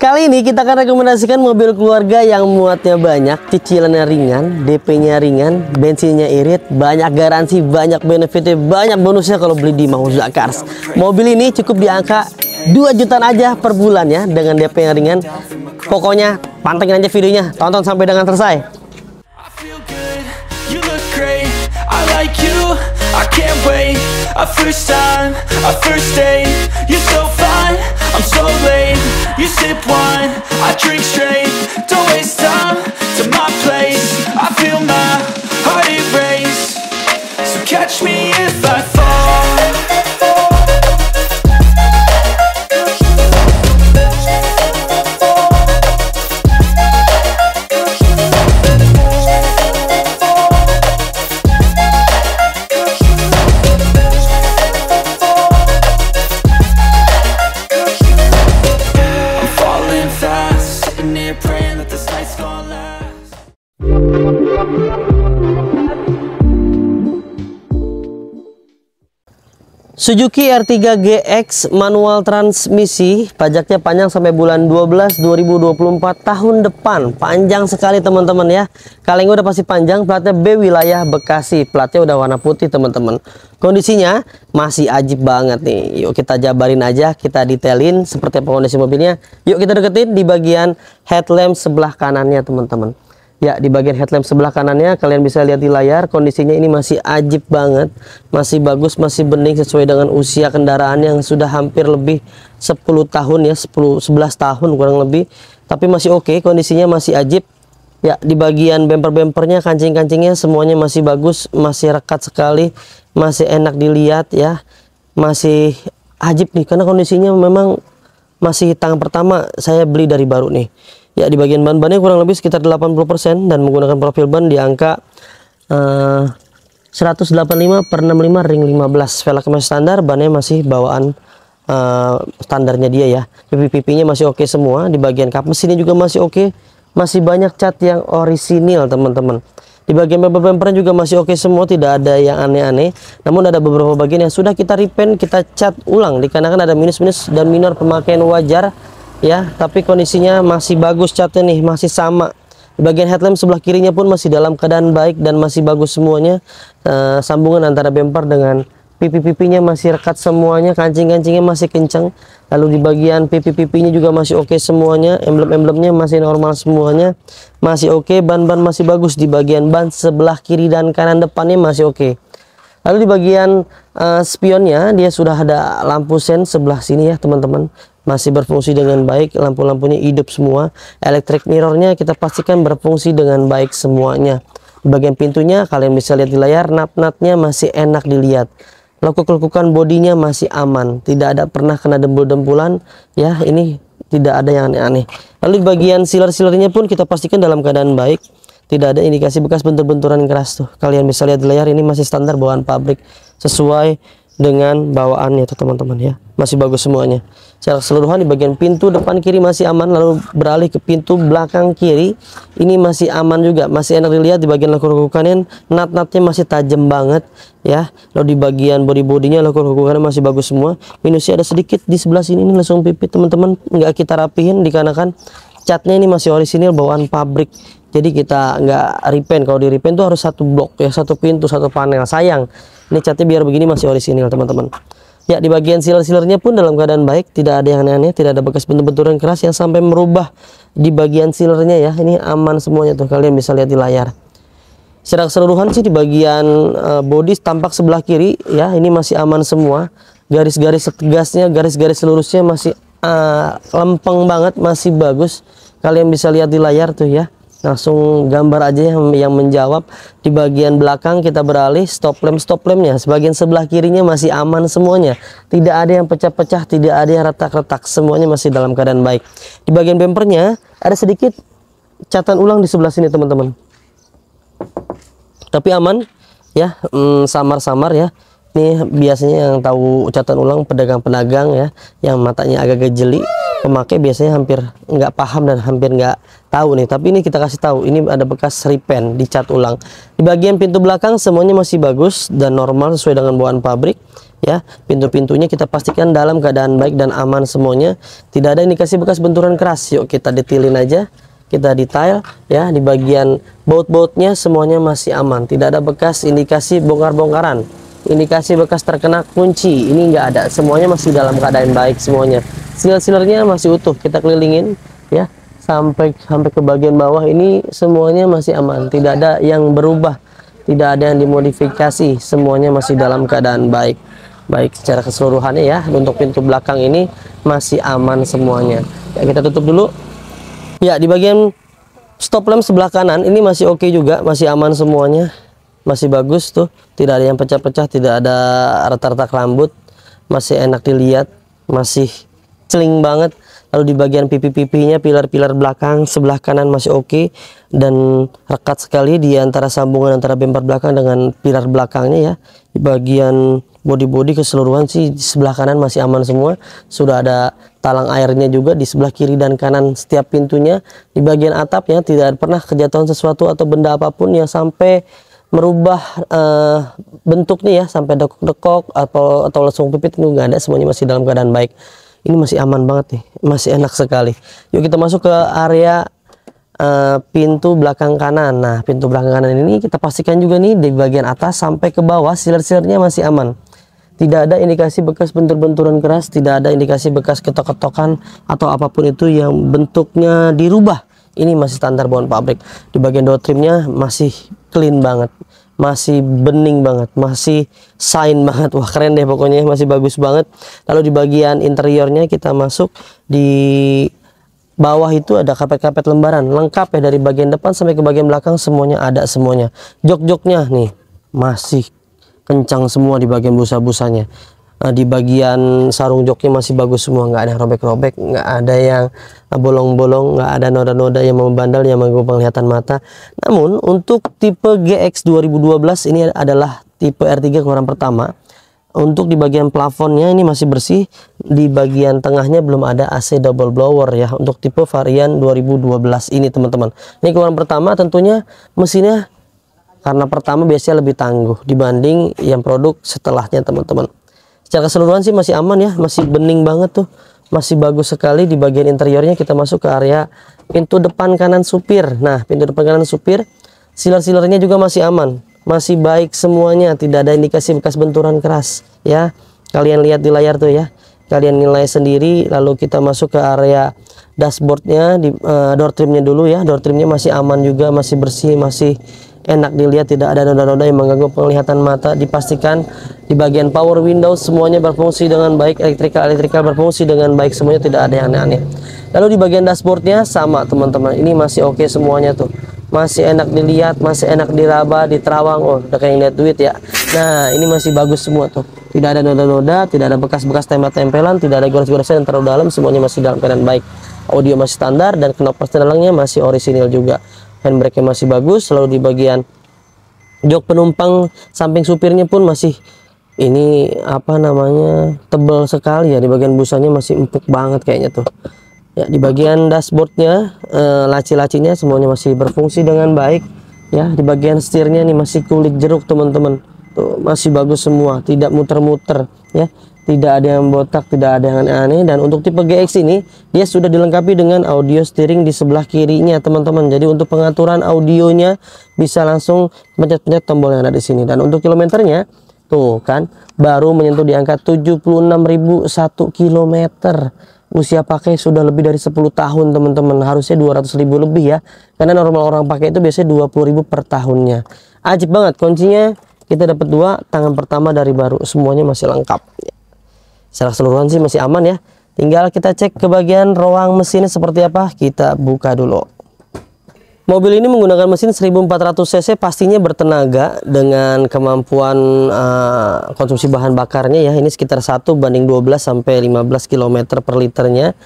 Kali ini kita akan rekomendasikan mobil keluarga yang muatnya banyak, cicilannya ringan, DP-nya ringan, bensinnya irit, banyak garansi, banyak benefit, banyak bonusnya kalau beli di Mahuza Cars. Mobil ini cukup di angka 2 jutaan aja per bulan ya dengan DP yang ringan. Pokoknya pantengin aja videonya, tonton sampai dengan selesai. first time, a first date, you're so I'm so late, you sip wine, I drink straight Don't waste time to my place I feel my heart erase So catch me if I fall Suzuki R3 GX manual transmisi pajaknya panjang sampai bulan 12 2024 tahun depan panjang sekali teman-teman ya kaleng udah pasti panjang platnya B wilayah Bekasi platnya udah warna putih teman-teman kondisinya masih ajib banget nih yuk kita jabarin aja kita detailin seperti apa kondisi mobilnya yuk kita deketin di bagian headlamp sebelah kanannya teman-teman Ya, di bagian headlamp sebelah kanannya kalian bisa lihat di layar kondisinya ini masih ajib banget, masih bagus, masih bening sesuai dengan usia kendaraan yang sudah hampir lebih 10 tahun ya, 10 11 tahun kurang lebih. Tapi masih oke, okay, kondisinya masih ajib. Ya, di bagian bemper-bempernya, kancing-kancingnya semuanya masih bagus, masih rekat sekali, masih enak dilihat ya. Masih ajib nih karena kondisinya memang masih tangan pertama saya beli dari baru nih ya di bagian ban-bannya kurang lebih sekitar 80% dan menggunakan profil ban di angka eh, uh, 185 per 65 ring 15 velg masih standar bannya masih bawaan uh, standarnya dia ya pipi-pipinya masih oke okay semua di bagian kap mesinnya juga masih oke okay. masih banyak cat yang orisinil teman-teman di bagian bumper-bumpernya juga masih oke okay semua, tidak ada yang aneh-aneh. Namun ada beberapa bagian yang sudah kita repaint, kita cat ulang dikarenakan ada minus-minus dan minor pemakaian wajar ya tapi kondisinya masih bagus catnya nih masih sama bagian headlamp sebelah kirinya pun masih dalam keadaan baik dan masih bagus semuanya e, sambungan antara bemper dengan pipi-pipinya masih rekat semuanya kancing-kancingnya masih kencang lalu di bagian pipi-pipinya juga masih oke okay semuanya emblem-emblemnya masih normal semuanya masih oke okay. ban-ban masih bagus di bagian ban sebelah kiri dan kanan depannya masih oke okay. Lalu di bagian uh, spionnya dia sudah ada lampu sen sebelah sini ya teman-teman. Masih berfungsi dengan baik, lampu-lampunya hidup semua. Electric mirrornya kita pastikan berfungsi dengan baik semuanya. Di bagian pintunya kalian bisa lihat di layar, nat-natnya masih enak dilihat. Lekuk-lekukan bodinya masih aman, tidak ada pernah kena dempul-dempulan, Ya, ini tidak ada yang aneh-aneh. Lalu di bagian siler-silernya pun kita pastikan dalam keadaan baik tidak ada indikasi bekas bentur-benturan keras tuh kalian bisa lihat di layar ini masih standar bawaan pabrik sesuai dengan bawaannya tuh teman-teman ya masih bagus semuanya secara keseluruhan di bagian pintu depan kiri masih aman lalu beralih ke pintu belakang kiri ini masih aman juga masih enak dilihat di bagian lekuk-lekuk kanan nat-natnya masih tajam banget ya lalu di bagian body-bodinya lekuk-lekuk kanan masih bagus semua minusnya ada sedikit di sebelah sini ini langsung pipit teman-teman nggak kita rapihin dikarenakan catnya ini masih orisinil bawaan pabrik jadi kita nggak repaint kalau di repaint tuh harus satu blok ya satu pintu satu panel sayang ini catnya biar begini masih orisinil teman-teman ya di bagian siler-silernya pun dalam keadaan baik tidak ada yang aneh-aneh tidak ada bekas bentur-benturan keras yang sampai merubah di bagian sealernya ya ini aman semuanya tuh kalian bisa lihat di layar secara keseluruhan sih di bagian uh, body tampak sebelah kiri ya ini masih aman semua garis-garis tegasnya garis-garis lurusnya masih uh, lempeng banget masih bagus kalian bisa lihat di layar tuh ya langsung gambar aja yang, yang menjawab di bagian belakang kita beralih stop lamp stop lampnya sebagian sebelah kirinya masih aman semuanya tidak ada yang pecah-pecah tidak ada yang retak-retak semuanya masih dalam keadaan baik di bagian bumpernya ada sedikit catatan ulang di sebelah sini teman-teman tapi aman ya hmm, samar-samar mm, ya ini biasanya yang tahu catatan ulang pedagang-pedagang ya yang matanya agak jeli pemakai biasanya hampir nggak paham dan hampir nggak tahu nih tapi ini kita kasih tahu ini ada bekas repaint dicat ulang di bagian pintu belakang semuanya masih bagus dan normal sesuai dengan bawaan pabrik ya pintu-pintunya kita pastikan dalam keadaan baik dan aman semuanya tidak ada indikasi bekas benturan keras yuk kita detailin aja kita detail ya di bagian baut-bautnya semuanya masih aman tidak ada bekas indikasi bongkar-bongkaran indikasi bekas terkena kunci ini enggak ada semuanya masih dalam keadaan baik semuanya sinar-sinarnya masih utuh kita kelilingin ya sampai sampai ke bagian bawah ini semuanya masih aman tidak ada yang berubah tidak ada yang dimodifikasi semuanya masih dalam keadaan baik baik secara keseluruhannya ya untuk pintu belakang ini masih aman semuanya ya kita tutup dulu ya di bagian stop lamp sebelah kanan ini masih oke okay juga masih aman semuanya masih bagus tuh tidak ada yang pecah-pecah tidak ada retak-retak rambut masih enak dilihat masih celing banget lalu di bagian pipi-pipinya pilar-pilar belakang sebelah kanan masih oke okay. dan rekat sekali di antara sambungan antara bemper belakang dengan pilar belakangnya ya di bagian body-body keseluruhan sih di sebelah kanan masih aman semua sudah ada talang airnya juga di sebelah kiri dan kanan setiap pintunya di bagian atapnya tidak pernah kejatuhan sesuatu atau benda apapun yang sampai merubah uh, bentuknya ya sampai dekok-dekok atau atau lesung pipit itu nggak ada semuanya masih dalam keadaan baik ini masih aman banget nih masih enak sekali yuk kita masuk ke area uh, pintu belakang kanan nah pintu belakang kanan ini kita pastikan juga nih di bagian atas sampai ke bawah siler-silernya masih aman tidak ada indikasi bekas bentur-benturan keras tidak ada indikasi bekas ketok-ketokan atau apapun itu yang bentuknya dirubah ini masih standar bawaan pabrik di bagian door trimnya masih clean banget masih bening banget, masih shine banget. Wah, keren deh pokoknya, masih bagus banget. Lalu di bagian interiornya kita masuk di bawah itu ada kapet-kapet lembaran, lengkap ya dari bagian depan sampai ke bagian belakang semuanya ada semuanya. Jok-joknya nih masih kencang semua di bagian busa-busanya. Eh, di bagian sarung joknya masih bagus semua nggak ada yang robek-robek nggak ada yang eh, bolong-bolong nggak ada noda-noda yang membandel yang mengganggu penglihatan mata namun untuk tipe GX 2012 ini adalah tipe R3 keluaran pertama untuk di bagian plafonnya ini masih bersih di bagian tengahnya belum ada AC double blower ya untuk tipe varian 2012 ini teman-teman ini keluaran pertama tentunya mesinnya karena pertama biasanya lebih tangguh dibanding yang produk setelahnya teman-teman secara keseluruhan sih masih aman ya masih bening banget tuh masih bagus sekali di bagian interiornya kita masuk ke area pintu depan kanan supir nah pintu depan kanan supir siler-silernya juga masih aman masih baik semuanya tidak ada indikasi bekas benturan keras ya kalian lihat di layar tuh ya kalian nilai sendiri lalu kita masuk ke area dashboardnya di uh, door trimnya dulu ya door trimnya masih aman juga masih bersih masih enak dilihat tidak ada noda-noda yang mengganggu penglihatan mata dipastikan di bagian power window semuanya berfungsi dengan baik elektrikal-elektrikal berfungsi dengan baik semuanya tidak ada yang aneh-aneh lalu di bagian dashboardnya sama teman-teman ini masih oke okay semuanya tuh masih enak dilihat masih enak diraba diterawang oh udah kayak lihat duit ya nah ini masih bagus semua tuh tidak ada noda-noda tidak ada bekas-bekas tempel-tempelan tidak ada gores-goresan yang terlalu dalam semuanya masih dalam keadaan baik audio masih standar dan knop pas masih orisinil juga handbrake masih bagus selalu di bagian jok penumpang samping supirnya pun masih ini apa namanya tebel sekali ya di bagian busanya masih empuk banget kayaknya tuh ya di bagian dashboardnya eh, laci-lacinya semuanya masih berfungsi dengan baik ya di bagian setirnya nih masih kulit jeruk teman-teman tuh masih bagus semua tidak muter-muter ya tidak ada yang botak, tidak ada yang aneh-aneh dan untuk tipe GX ini dia sudah dilengkapi dengan audio steering di sebelah kirinya teman-teman. Jadi untuk pengaturan audionya bisa langsung pencet-pencet tombol yang ada di sini dan untuk kilometernya tuh kan baru menyentuh di angka 76.001 km. Usia pakai sudah lebih dari 10 tahun teman-teman. Harusnya 200.000 lebih ya. Karena normal orang pakai itu biasanya 20.000 per tahunnya. Ajib banget kuncinya kita dapat dua tangan pertama dari baru semuanya masih lengkap Secara keseluruhan sih masih aman ya. Tinggal kita cek ke bagian ruang mesinnya seperti apa. Kita buka dulu. Mobil ini menggunakan mesin 1400 cc pastinya bertenaga dengan kemampuan uh, konsumsi bahan bakarnya ya ini sekitar 1 banding 12 sampai 15 km per liternya.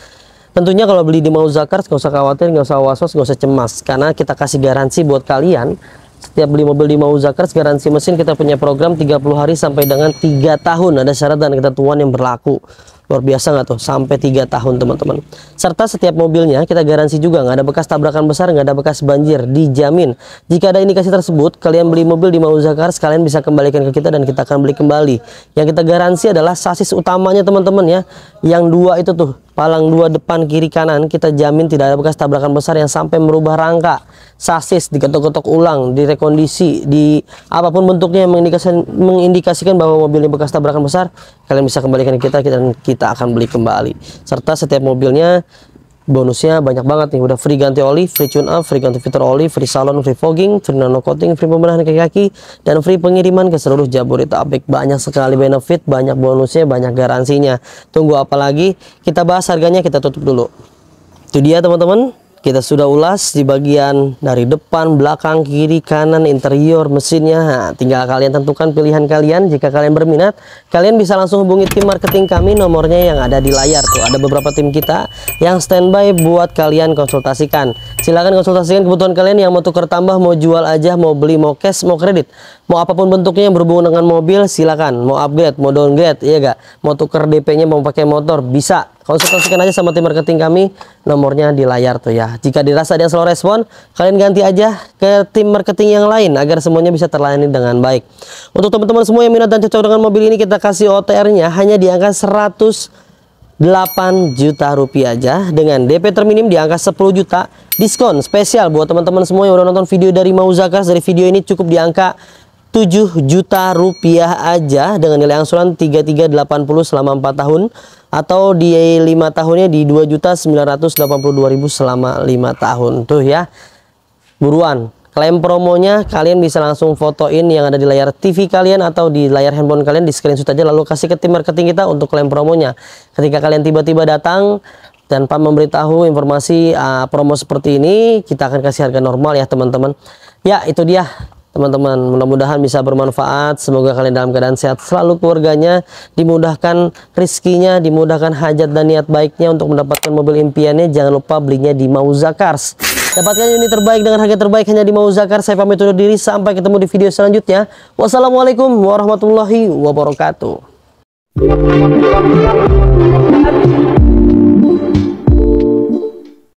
Tentunya kalau beli di Mau Zakar nggak usah khawatir, nggak usah was-was, nggak usah cemas karena kita kasih garansi buat kalian setiap beli mobil di Mau Zakers garansi mesin kita punya program 30 hari sampai dengan 3 tahun ada syarat dan ketentuan yang berlaku luar biasa nggak tuh sampai 3 tahun teman-teman serta setiap mobilnya kita garansi juga nggak ada bekas tabrakan besar nggak ada bekas banjir dijamin jika ada indikasi tersebut kalian beli mobil di Mau Zakers kalian bisa kembalikan ke kita dan kita akan beli kembali yang kita garansi adalah sasis utamanya teman-teman ya yang dua itu tuh palang dua depan kiri kanan kita jamin tidak ada bekas tabrakan besar yang sampai merubah rangka sasis diketok-ketok ulang direkondisi di apapun bentuknya yang mengindikasikan, mengindikasikan bahwa mobilnya bekas tabrakan besar kalian bisa kembalikan kita kita kita akan beli kembali serta setiap mobilnya bonusnya banyak banget nih udah free ganti oli free tune up free ganti filter oli free salon free fogging free nano coating free pembenahan kaki-kaki dan free pengiriman ke seluruh jabodetabek banyak sekali benefit banyak bonusnya banyak garansinya tunggu apa lagi kita bahas harganya kita tutup dulu itu dia teman-teman kita sudah ulas di bagian dari depan, belakang, kiri, kanan, interior, mesinnya. Nah, tinggal kalian tentukan pilihan kalian. Jika kalian berminat, kalian bisa langsung hubungi tim marketing kami. Nomornya yang ada di layar tuh. Ada beberapa tim kita yang standby buat kalian konsultasikan. Silahkan konsultasikan kebutuhan kalian yang mau tukar tambah, mau jual aja, mau beli, mau cash, mau kredit. Mau apapun bentuknya yang berhubungan dengan mobil, silakan. Mau upgrade, mau downgrade, iya gak? Mau tukar DP-nya, mau pakai motor, bisa konsultasikan aja sama tim marketing kami nomornya di layar tuh ya jika dirasa dia slow respon kalian ganti aja ke tim marketing yang lain agar semuanya bisa terlayani dengan baik untuk teman-teman semua yang minat dan cocok dengan mobil ini kita kasih OTR-nya hanya di angka 100 8 juta rupiah aja dengan DP terminim di angka 10 juta diskon spesial buat teman-teman semua yang udah nonton video dari Mauzakas dari video ini cukup di angka 7 juta rupiah aja dengan nilai angsuran 3380 selama 4 tahun atau di 5 tahunnya di 2 juta ribu selama 5 tahun tuh ya buruan klaim promonya kalian bisa langsung fotoin yang ada di layar TV kalian atau di layar handphone kalian di screenshot aja lalu kasih ke tim marketing kita untuk klaim promonya ketika kalian tiba-tiba datang dan Pak memberitahu informasi uh, promo seperti ini, kita akan kasih harga normal ya teman-teman. Ya, itu dia teman-teman. Mudah-mudahan bisa bermanfaat. Semoga kalian dalam keadaan sehat selalu keluarganya, dimudahkan rizkinya, dimudahkan hajat dan niat baiknya untuk mendapatkan mobil impiannya. Jangan lupa belinya di Mauzakars. Dapatkan unit terbaik dengan harga terbaik hanya di Cars Saya pamit undur diri sampai ketemu di video selanjutnya. Wassalamualaikum warahmatullahi wabarakatuh.